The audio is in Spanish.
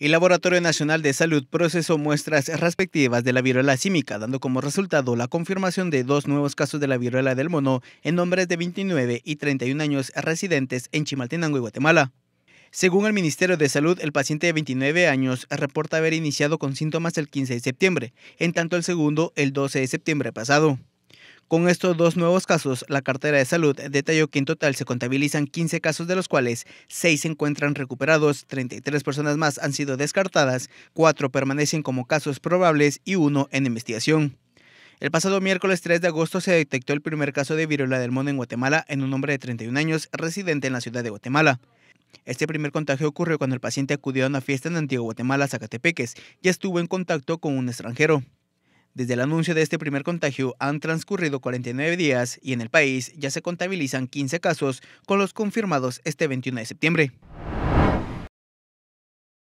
El Laboratorio Nacional de Salud procesó muestras respectivas de la viruela símica, dando como resultado la confirmación de dos nuevos casos de la viruela del mono en hombres de 29 y 31 años residentes en Chimaltenango y Guatemala. Según el Ministerio de Salud, el paciente de 29 años reporta haber iniciado con síntomas el 15 de septiembre, en tanto el segundo el 12 de septiembre pasado. Con estos dos nuevos casos, la cartera de salud detalló que en total se contabilizan 15 casos de los cuales 6 se encuentran recuperados, 33 personas más han sido descartadas, 4 permanecen como casos probables y 1 en investigación. El pasado miércoles 3 de agosto se detectó el primer caso de viruela del mono en Guatemala en un hombre de 31 años residente en la ciudad de Guatemala. Este primer contagio ocurrió cuando el paciente acudió a una fiesta en Antigua Guatemala, Zacatepeques, y estuvo en contacto con un extranjero. Desde el anuncio de este primer contagio han transcurrido 49 días y en el país ya se contabilizan 15 casos con los confirmados este 21 de septiembre.